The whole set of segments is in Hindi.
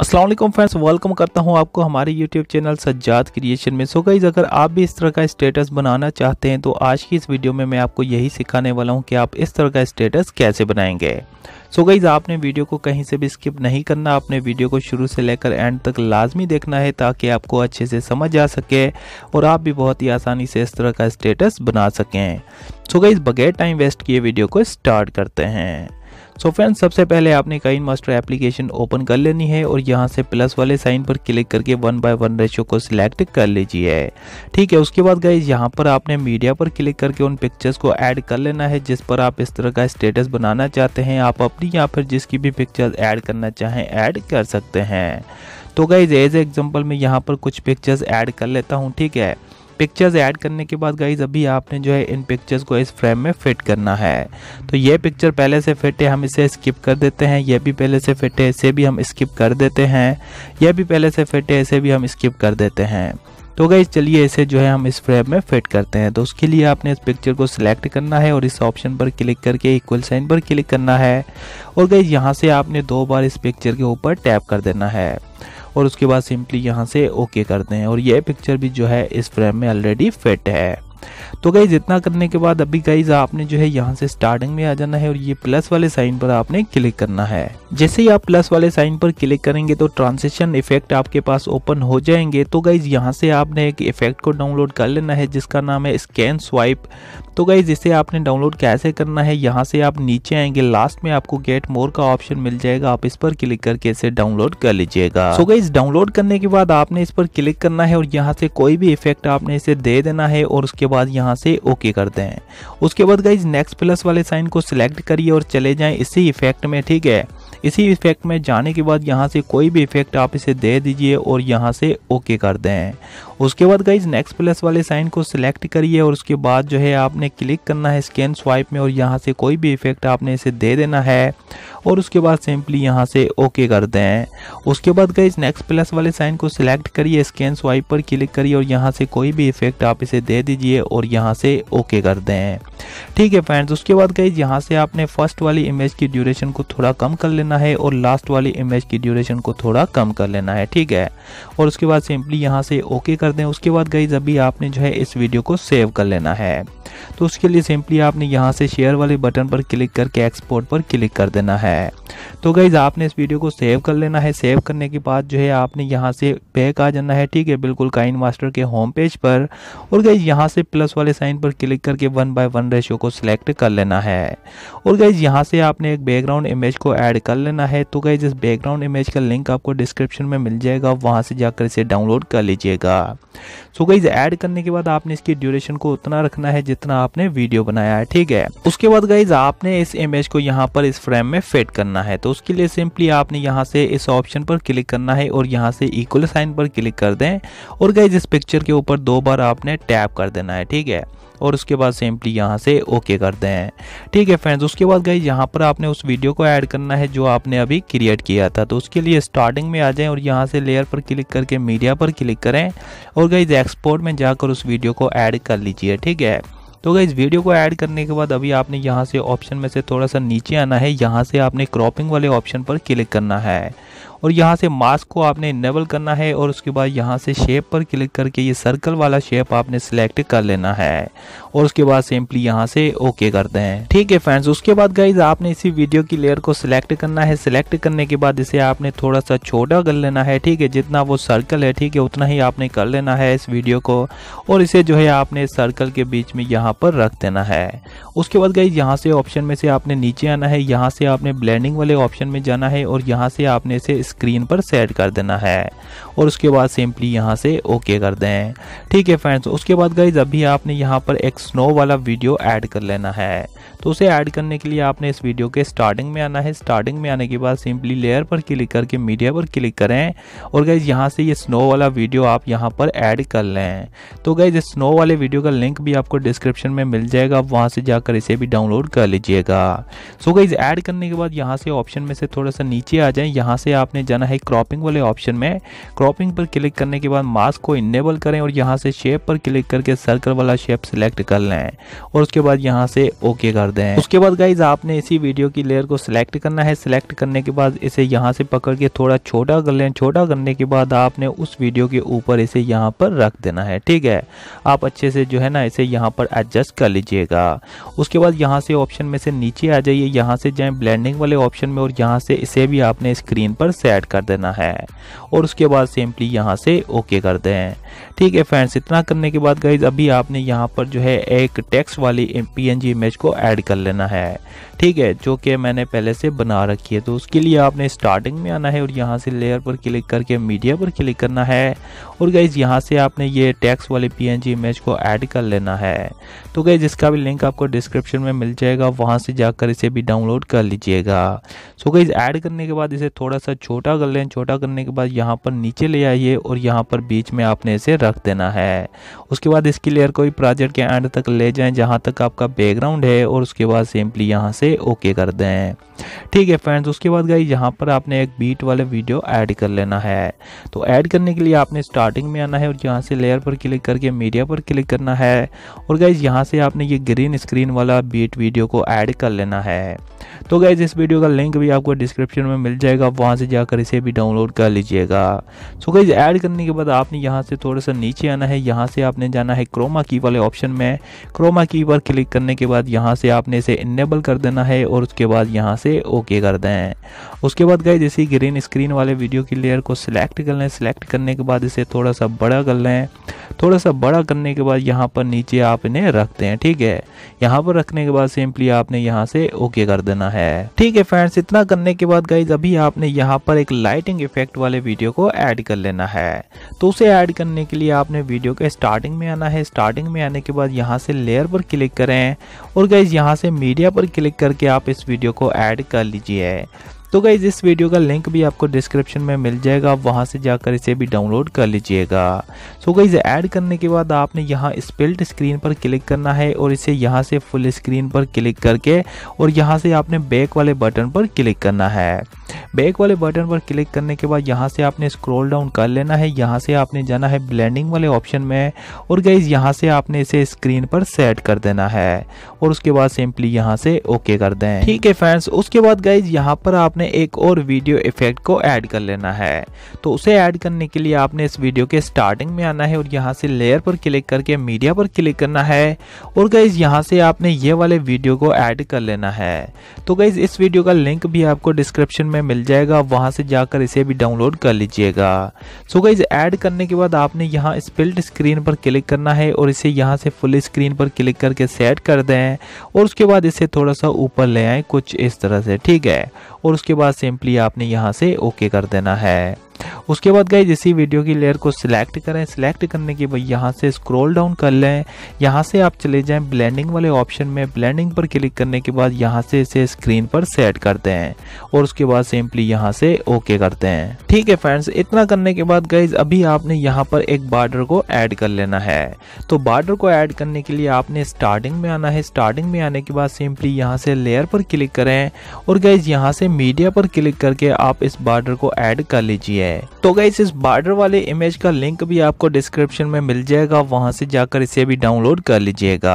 असलम फ्रेंड्स वेलकम करता हूं आपको हमारे YouTube चैनल सज्जात क्रिएशन में सो गाइज अगर आप भी इस तरह का स्टेटस बनाना चाहते हैं तो आज की इस वीडियो में मैं आपको यही सिखाने वाला हूं कि आप इस तरह का स्टेटस कैसे बनाएंगे सो so गाइज आपने वीडियो को कहीं से भी स्किप नहीं करना आपने वीडियो को शुरू से लेकर एंड तक लाजमी देखना है ताकि आपको अच्छे से समझ आ सके और आप भी बहुत ही आसानी से इस तरह का स्टेटस बना सकें सो so गाइज बगैर टाइम वेस्ट किए वीडियो को स्टार्ट करते हैं सो फ्रेंड्स सबसे पहले आपने काइन मास्टर एप्लीकेशन ओपन कर लेनी है और यहाँ से प्लस वाले साइन पर क्लिक करके वन बाय वन रेशो को सिलेक्ट कर लीजिए ठीक है उसके बाद गाइज यहाँ पर आपने मीडिया पर क्लिक करके उन पिक्चर्स को ऐड कर लेना है जिस पर आप इस तरह का स्टेटस बनाना चाहते हैं आप अपनी या फिर जिसकी भी पिक्चर ऐड करना चाहें ऐड कर सकते हैं तो गाइज एज एग्जाम्पल मैं यहाँ पर कुछ पिक्चर्स ऐड कर लेता हूँ ठीक है पिक्चर्स ऐड करने के बाद गाइज अभी आपने जो है इन पिक्चर्स को इस फ्रेम में फिट करना है तो ये पिक्चर पहले से फिट है हम इसे स्किप कर देते हैं ये भी पहले से फिट है इसे भी हम स्किप कर देते हैं यह भी पहले से फिट है इसे भी हम स्किप कर देते हैं तो गई चलिए इसे जो है हम इस फ्रेम में फिट करते हैं तो उसके लिए आपने इस पिक्चर को सिलेक्ट करना है और इस ऑप्शन पर क्लिक करके इक्वल साइन पर क्लिक करना है और गई यहाँ से आपने दो बार इस पिक्चर के ऊपर टैप कर देना है और उसके बाद सिंपली यहाँ से ओके करते हैं और ये पिक्चर भी जो है इस फ्रेम में ऑलरेडी फिट है तो गाइज इतना करने के बाद अभी गाइज आपने जो है यहाँ से स्टार्टिंग में आ जाना है और ये प्लस वाले साइन पर आपने क्लिक करना है जैसे ही आप प्लस वाले साइन पर क्लिक करेंगे तो ट्रांसिशन इफेक्ट आपके पास ओपन हो जाएंगे तो गाइज यहाँ से आपने एक इफेक्ट को डाउनलोड कर लेना है जिसका नाम है स्कैन स्वाइप तो गाइज इसे आपने डाउनलोड कैसे करना है यहाँ से आप नीचे आएंगे लास्ट में आपको गेट मोर का ऑप्शन मिल जाएगा आप इस पर क्लिक करके इसे डाउनलोड कर लीजिएगा सो गाइज डाउनलोड करने के बाद आपने इस पर क्लिक करना है और यहाँ से कोई भी इफेक्ट आपने इसे दे देना है और उसके उसके बाद यहाँ से ओके करते हैं उसके बाद गाइज नेक्स्ट प्लस वाले साइन को सिलेक्ट करिए और चले जाएं इसी इफेक्ट में ठीक है इसी इफेक्ट में जाने के बाद यहाँ से कोई भी इफेक्ट आप इसे दे दीजिए और यहाँ से ओके कर दें उसके बाद गाइज नेक्स्ट प्लस वाले साइन को सिलेक्ट करिए और उसके बाद जो है आपने क्लिक करना है स्कैन स्वाइप में और यहाँ से कोई भी इफेक्ट आपने इसे दे देना है और उसके बाद सिंपली यहाँ से ओके कर दें उसके बाद गई नेक्स्ट प्लस वाले साइन को सिलेक्ट करिए स्कैन स्वाइप पर क्लिक करिए और यहाँ से कोई भी इफेक्ट आप इसे दे दीजिए और यहाँ से ओके कर दें ठीक है फ्रेंड्स उसके बाद गई यहाँ से आपने फर्स्ट वाली इमेज की ड्यूरेशन को थोड़ा कम कर लेना है और लास्ट वाली इमेज की ड्यूरेशन को थोड़ा कम कर लेना है ठीक है और उसके बाद सिंपली यहाँ से ओके कर दें उसके बाद गई अभी आपने जो है इस वीडियो को सेव कर लेना है तो उसके लिए सिंपली आपने यहाँ से शेयर वाले बटन पर क्लिक करके एक्सपोर्ट पर क्लिक कर देना है है तो गाइज़ आपने इस वीडियो को सेव कर लेना है सेव करने के बाद जो है आपने यहाँ से बैक आ जाना है ठीक है बिल्कुल काइन मास्टर के होम पेज पर और गाइज़ यहाँ से प्लस वाले साइन पर क्लिक करके वन बाय वन रेशियो को सिलेक्ट कर लेना है और गाइज़ यहाँ से आपने एक बैकग्राउंड इमेज को ऐड कर लेना है तो गाइज़ इस बैकग्राउंड इमेज का लिंक आपको डिस्क्रिप्शन में मिल जाएगा वहाँ से जाकर इसे डाउनलोड कर लीजिएगा सो गाइज़ ऐड करने के बाद आपने इसकी ड्यूरेशन को उतना रखना है जितना आपने वीडियो बनाया है ठीक है उसके बाद गाइज़ आपने इस इमेज को यहाँ पर इस फ्रेम में फिट सेट करना है तो उसके लिए सिंपली आपने यहाँ से इस ऑप्शन पर क्लिक करना है और यहाँ से इक्वल साइन पर क्लिक कर दें और गाइज इस पिक्चर के ऊपर दो बार आपने टैप कर देना है ठीक है और उसके बाद सिंपली यहाँ से ओके कर दें ठीक है फ्रेंड्स उसके बाद गई यहाँ पर आपने उस वीडियो को ऐड करना है जो आपने अभी क्रिएट किया था तो उसके लिए स्टार्टिंग में आ जाएं और यहाँ से लेयर पर क्लिक करके मीडिया पर क्लिक करें और गई एक्सपोर्ट में जाकर उस वीडियो को ऐड कर लीजिए ठीक है तो अगर इस वीडियो को ऐड करने के बाद अभी आपने यहाँ से ऑप्शन में से थोड़ा सा नीचे आना है यहाँ से आपने क्रॉपिंग वाले ऑप्शन पर क्लिक करना है और यहाँ से मास्क को आपने इनेबल करना है और उसके बाद यहाँ से शेप पर क्लिक करके ये सर्कल वाला शेप आपने सेलेक्ट कर लेना है और उसके बाद सिंपली यहाँ से ओके कर दें ठीक है फ्रेंड्स उसके बाद गाइज आपने इसी वीडियो की लेयर को सिलेक्ट करना है सिलेक्ट करने के बाद इसे आपने थोड़ा सा छोटा कर लेना है ठीक है जितना वो सर्कल है ठीक है उतना ही आपने कर लेना है इस वीडियो को और इसे जो है आपने सर्कल के बीच में यहाँ पर रख देना है उसके बाद गई यहाँ से ऑप्शन में से आपने नीचे आना है यहाँ से आपने ब्लैंडिंग वाले ऑप्शन में जाना है और यहाँ से आपने इसे स्क्रीन पर सेट कर देना है और उसके बाद सिंपली यहाँ से ओके कर दें ठीक है फ्रेंड्स उसके बाद गाइज अभी आपने यहाँ पर एक स्नो वाला वीडियो ऐड कर लेना है तो उसे ऐड करने के लिए आपने इस वीडियो के स्टार्टिंग में आना है स्टार्टिंग में आने के बाद सिंपली लेयर पर क्लिक करके मीडिया पर क्लिक करें और गाइज यहाँ से ये स्नो वाला वीडियो आप यहाँ पर ऐड कर लें तो गाइज इस स्नो वाले वीडियो का लिंक भी आपको डिस्क्रिप्शन में मिल जाएगा आप वहाँ से जाकर इसे भी डाउनलोड कर लीजिएगा सो गाइज ऐड करने के बाद यहाँ से ऑप्शन में से थोड़ा सा नीचे आ जाए यहाँ से आपने जाना है क्रॉपिंग वाले ऑप्शन में क्रॉपिंग पर क्लिक करने के बाद मास्क को इनेबल करें और यहाँ से शेप पर क्लिक करके सर्कल वाला शेप सिलेक्ट कर लें और उसके बाद यहाँ से ओके कर दें उसके बाद गाइज आपने इसी वीडियो की लेयर को सिलेक्ट करना है सिलेक्ट करने के बाद इसे यहाँ से पकड़ के थोड़ा छोटा कर लें छोटा करने के बाद आपने उस वीडियो के ऊपर इसे यहाँ पर रख देना है ठीक है आप अच्छे से जो है ना इसे यहाँ पर एडजस्ट कर लीजिएगा उसके बाद यहाँ से ऑप्शन में से नीचे आ जाइए यहाँ से जाए ब्लैंडिंग वाले ऑप्शन में और यहाँ से इसे भी आपने स्क्रीन पर सेट कर देना है और उसके बाद सिंपली यहाँ से ओके कर दें ठीक है फ्रेंड्स इतना करने के बाद गाइज अभी आपने यहाँ पर जो है एक टेक्स्ट वाली पी इमेज को ऐड कर लेना है ठीक है जो कि मैंने पहले से बना रखी है तो उसके लिए आपने स्टार्टिंग में आना है और यहाँ से लेयर पर क्लिक करके मीडिया पर क्लिक करना है और गाइज यहाँ से आपने ये टैक्स वाले जी इमेज को ऐड कर लेना है तो गाइज इसका भी लिंक आपको डिस्क्रिप्शन में मिल जाएगा वहाँ से जाकर इसे भी डाउनलोड कर लीजिएगा सो गाइज ऐड करने के बाद इसे थोड़ा सा छोटा कर लें छोटा करने के बाद यहाँ पर नीचे ले आइए और यहाँ पर बीच में आपने इसे रख देना है उसके बाद इसकी लेयर को भी प्रोजेक्ट के एंड तक ले जाएँ जहाँ तक आपका बैकग्राउंड है और उसके बाद सिंपली यहाँ से ओके कर दें ठीक है फ्रेंड्स उसके बाद गाइज यहाँ पर आपने एक बीट वाले वीडियो ऐड कर लेना है तो ऐड करने के लिए आपने स्टार्ट स्टार्टिंग में आना है और यहाँ से लेयर पर क्लिक करके मीडिया पर क्लिक करना है और गाइज यहाँ से आपने ये ग्रीन स्क्रीन वाला बीट वीडियो को ऐड कर लेना है तो गाइज इस वीडियो का लिंक भी आपको डिस्क्रिप्शन में मिल जाएगा वहाँ से जाकर इसे भी डाउनलोड कर लीजिएगा सो गाइज ऐड करने के बाद आपने यहाँ से थोड़ा सा नीचे आना है यहाँ से आपने जाना है क्रोमा की वाले ऑप्शन में क्रोमा की पर क्लिक करने के बाद यहाँ से आपने इसे इनेबल कर देना है और उसके बाद यहाँ से ओके कर दें उसके बाद गाइज इसी ग्रीन स्क्रीन वाले वीडियो की लेयर को सिलेक्ट कर लें सिलेक्ट करने के बाद इसे थोड़ा सा बड़ा कर लें थोड़ा सा बड़ा करने के बाद यहाँ पर नीचे आप इन्हें रखते हैं ठीक है यहाँ पर रखने के बाद सिंपली आपने यहाँ से ओके कर देना है ठीक है फ्रेंड्स इतना करने के बाद गाइज अभी आपने यहाँ पर एक लाइटिंग इफेक्ट वाले वीडियो को ऐड कर लेना है तो उसे ऐड करने के लिए आपने वीडियो के स्टार्टिंग में आना है स्टार्टिंग में आने के बाद यहाँ से लेयर पर क्लिक करें और गाइज यहाँ से मीडिया पर क्लिक करके आप इस वीडियो को ऐड कर लीजिए तो गाइज इस वीडियो का लिंक भी आपको डिस्क्रिप्शन में मिल जाएगा आप वहाँ से जाकर इसे भी डाउनलोड कर लीजिएगा सो गाइज ऐड करने के बाद आपने यहाँ स्पिल्ट स्क्रीन पर क्लिक करना है और इसे यहाँ से फुल स्क्रीन पर क्लिक करके और यहाँ से आपने बैक वाले बटन पर क्लिक करना है बैक वाले बटन पर क्लिक करने के बाद यहाँ से आपने स्क्रॉल डाउन कर लेना है यहाँ से आपने जाना है ब्लेंडिंग वाले ऑप्शन में और गाइज यहाँ से आपने इसे स्क्रीन पर सेट कर देना है और उसके बाद सिंपली यहाँ से ओके कर दें ठीक है फ्रेंड्स उसके बाद गाइज यहाँ पर आपने एक और वीडियो इफेक्ट को ऐड कर लेना है तो उसे ऐड करने के लिए आपने इस वीडियो के स्टार्टिंग में आना है और यहाँ से लेयर पर क्लिक करके मीडिया पर क्लिक करना है और गाइज यहाँ से आपने ये वाले वीडियो को ऐड कर लेना है तो गाइज इस वीडियो का लिंक भी आपको डिस्क्रिप्शन में मिल जाएगा वहाँ से जाकर इसे भी डाउनलोड कर लीजिएगा सो गाइज ऐड करने के बाद आपने यहाँ स्पिल्ट स्क्रीन पर क्लिक करना है और इसे यहाँ से फुल स्क्रीन पर क्लिक करके सेट कर दें और उसके बाद इसे थोड़ा सा ऊपर ले आए कुछ इस तरह से ठीक है और उसके बाद सिंपली आपने यहाँ से ओके कर देना है उसके बाद गाइज इसी वीडियो की लेयर को सिलेक्ट करें सिलेक्ट करने के बाद यहाँ से स्क्रॉल डाउन कर लें यहाँ से आप चले जाएं ब्लेंडिंग वाले ऑप्शन में ब्लेंडिंग पर क्लिक करने के बाद यहाँ से इसे स्क्रीन पर सेट करते हैं और उसके बाद सिंपली यहाँ से ओके करते हैं ठीक है फ्रेंड्स इतना करने के बाद गाइज अभी आपने यहाँ पर एक बार्डर को ऐड कर लेना है तो बार्डर को ऐड करने के लिए आपने स्टार्टिंग में आना है स्टार्टिंग में आने के बाद सिंपली यहाँ से लेयर पर क्लिक करें और गाइज यहाँ से मीडिया पर क्लिक करके आप इस बार्डर को ऐड कर लीजिए है तो गई इस बॉर्डर वाले इमेज का लिंक भी आपको डिस्क्रिप्शन में मिल जाएगा वहां से जाकर इसे भी डाउनलोड कर लीजिएगा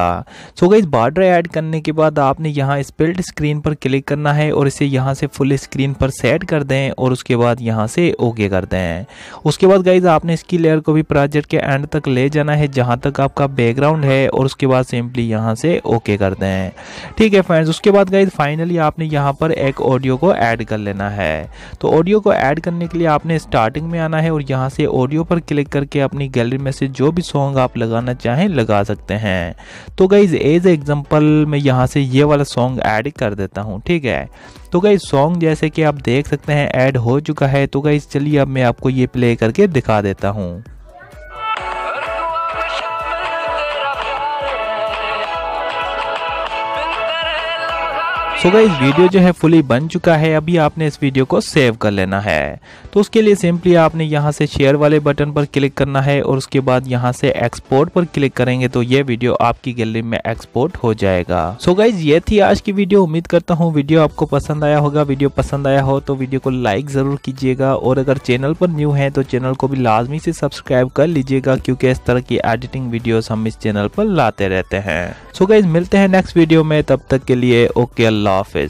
सो गई बॉर्डर ऐड करने के बाद आपने यहाँ स्पिल्ट स्क्रीन पर क्लिक करना है और इसे यहाँ से फुल स्क्रीन पर सेट कर दें और उसके बाद यहाँ से ओके कर दें उसके बाद गाइज आपने इसकी लेयर को भी प्रोजेक्ट के एंड तक ले जाना है जहाँ तक आपका बैकग्राउंड है और उसके बाद सिंपली यहाँ से ओके कर दें ठीक है फ्रेंड्स उसके बाद गाइज फाइनली आपने यहाँ पर एक ऑडियो को ऐड कर लेना है तो ऑडियो को ऐड करने के लिए आपने स्टार्टिंग में आना है और यहाँ से ऑडियो पर क्लिक करके अपनी गैलरी में से जो भी सॉन्ग आप लगाना चाहें लगा सकते हैं तो गाइज एज एग्जाम्पल मैं यहाँ से ये वाला सॉन्ग ऐड कर देता हूँ ठीक है तो गई सॉन्ग जैसे कि आप देख सकते हैं ऐड हो चुका है तो गई चलिए अब मैं आपको ये प्ले करके दिखा देता हूँ सो so गाइज वीडियो जो है फुली बन चुका है अभी आपने इस वीडियो को सेव कर लेना है तो उसके लिए सिंपली आपने यहाँ से शेयर वाले बटन पर क्लिक करना है और उसके बाद यहाँ से एक्सपोर्ट पर क्लिक करेंगे तो ये वीडियो आपकी गैलरी में एक्सपोर्ट हो जाएगा सो so गाइज ये थी आज की वीडियो उम्मीद करता हूँ वीडियो आपको पसंद आया होगा वीडियो पसंद आया हो तो वीडियो को लाइक जरूर कीजिएगा और अगर चैनल पर न्यू है तो चैनल को भी लाजमी से सब्सक्राइब कर लीजिएगा क्योंकि इस तरह की एडिटिंग वीडियो हम इस चैनल पर लाते रहते हैं सो गाइज मिलते हैं नेक्स्ट वीडियो में तब तक के लिए ओके अल्लाह office